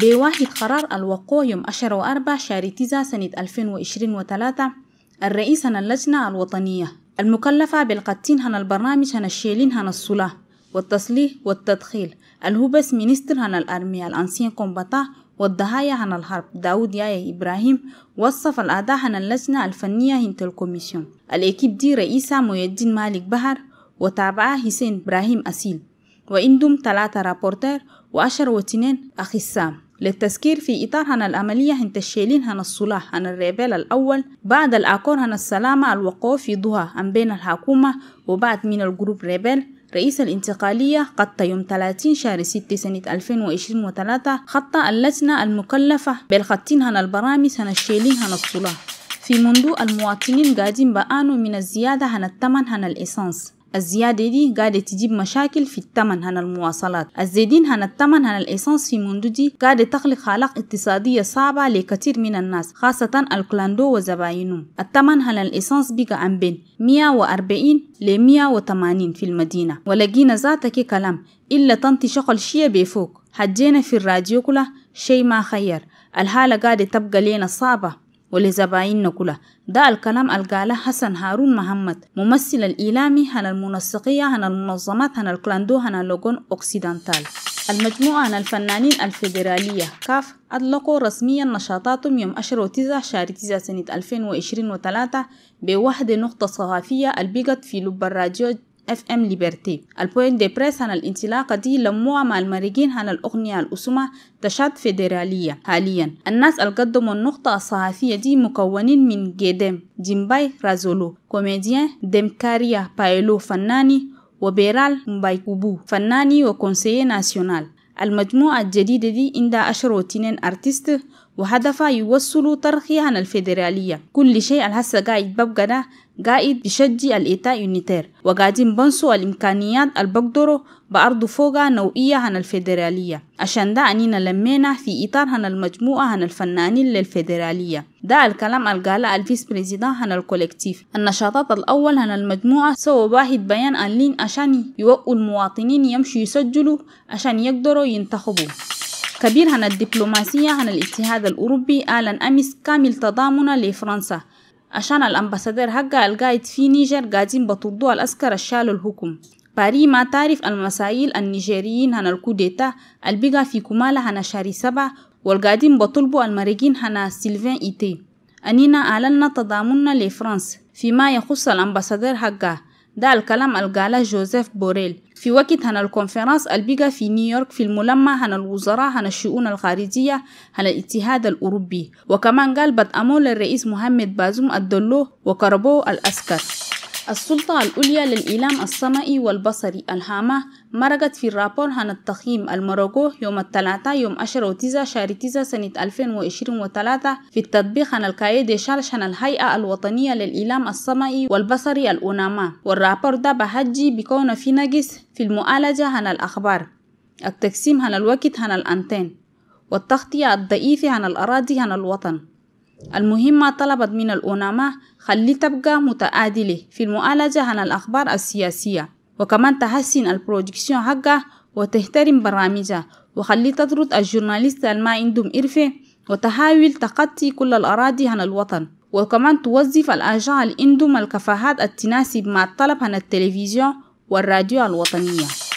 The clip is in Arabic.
بواحد قرار الوقوع يوم 10 شهر تيزا سنة 2023 الرئيس هنا اللجنة الوطنية المكلفة بالقتين هنا البرنامج هنا الشيلين هنا الصلاة والتصليح والتدخيل الهوبس مينستر هنا الأرمية الأنسين كومباتا والضحايا هنا الحرب داود يايا إبراهيم وصف الأداء هنا اللجنة الفنية هنت الكوميسيون الأكيب دي رئيسة ميدين مالك بحر وتابعه حسين إبراهيم أسيل وإندم ثلاثة رابورتير وعشر وتنين السام للتذكير في إطار هنا العملية هن تشيلين هنا الصلاح هنا الريبال الأول بعد الأكور هنا السلامة الوقوف في ضها أم بين الحكومة وبعد من الجروب ريبال رئيس الانتقالية قد يوم 30 شهر 6 سنة 2023 خط اللجنة المكلفة بالخطين هنا البرامج هنا الشيلين هنا الصلاح في منذ المواطنين قادم بآنوا من الزيادة هنا الثمن هنا الإسانس الزيادة دي قاعدة تجيب مشاكل في الثمن هنا المواصلات الزيدين هنا الثمن هنا الإيسانس في دي قاعدة تخلق خلاق اقتصادية صعبة لكثير من الناس خاصة الكلاندو وزباينهم الثمن هنا الإيسانس بقى عن بين 140 ل 180 في المدينة ولقينا ذاتك كلام إلا تنتي شغل شيء بفوق حجينا في الراديو كله شي ما خير الحالة قاعدة تبقى لينا صعبة ولزباين نكولا ده الكلام القاله حسن هارون محمد ممثل الإيلامي هن المنسقية هن المنظمات هن الكلاندو هن اللوغون أوكسيدانتال المجموعة عن الفنانين الفيدرالية كاف أطلقوا رسميا نشاطاتهم يوم 19 شهر تزا سنة 2023 بوحدة نقطة صغافية البقت في لب الراديو اف ام ليبرتي البوين دي بريس عن الانطلاقة دي لموها مع المريجين عن الأغنية الأسمة تشاد فيدرالية حاليا الناس القدموا النقطة الصحفية دي مكونين من جيدم جيمباي رازولو كوميديان ديمكاريا بايلو فناني وبيرال مبايكوبو فناني وكونسيي ناسيونال المجموعة الجديدة دي عندها اشهر وتنين أرتيست وهدفها يوصلوا ترخي عن الفيدرالية كل شيء هسا قاعد ببقى ده قاعد بشجي الإيتاء يونيتير وقاعدين بنسوا الإمكانيات البقدرو بأرض فوقا نوئية عن الفيدرالية عشان ده أنينا لمينا في إطار عن المجموعة عن الفنانين للفيدرالية ده الكلام القالة الفيس بريزيدان عن الكولكتيف النشاطات الأول عن المجموعة سووا واحد بيان أنلين عشان يوقوا المواطنين يمشوا يسجلوا عشان يقدروا ينتخبوا كبير عن الدبلوماسية عن الاتحاد الأوروبي أعلن أمس كامل تضامنا لفرنسا عشان الأمباسادير حقها القايد في نيجر قاعدين بطردوا الأسكر الشال الحكم باري ما تعرف المسائل النيجيريين عن الكوديتا البقى في كمالة عن شهر سبع والقاعدين بطلبو المريقين عن سيلفين إيتي أننا أعلنا تضامننا لفرنسا فيما يخص الأمباسادير حقها ده الكلام القاله جوزيف بوريل في وقت هنا الكونفرنس البيجا في نيويورك في الملمة هنا الوزراء هنا الشؤون الخارجية هنا الاتحاد الأوروبي وكمان قال بد أمول الرئيس محمد بازوم الدلو وكربو الأسكر السلطة العليا للإعلام السمعي والبصري الهامة مرقت في الرابور عن التخييم المراجوه يوم الثلاثاء يوم 10 تيزا شهر تيزا سنة 2023 في التطبيق عن القايدة شارش عن الهيئة الوطنية للإعلام السمعي والبصري الأوناما والرابور ده بهجي بكون في نقص في المعالجة عن الأخبار التقسيم عن الوقت عن الأنتين والتغطية الضعيفة عن الأراضي عن الوطن المهمة طلبت من الأونامة خلي تبقى متعادلة في المعالجة عن الأخبار السياسية وكمان تحسن البروجكشن حقه وتحترم برامجه وخلي تطرد الجورناليست الما عندهم إرفة وتحاول تقطي كل الأراضي عن الوطن وكمان توظف الأشغال عندهم الكفاهات التناسب مع الطلب عن التلفزيون والراديو الوطنية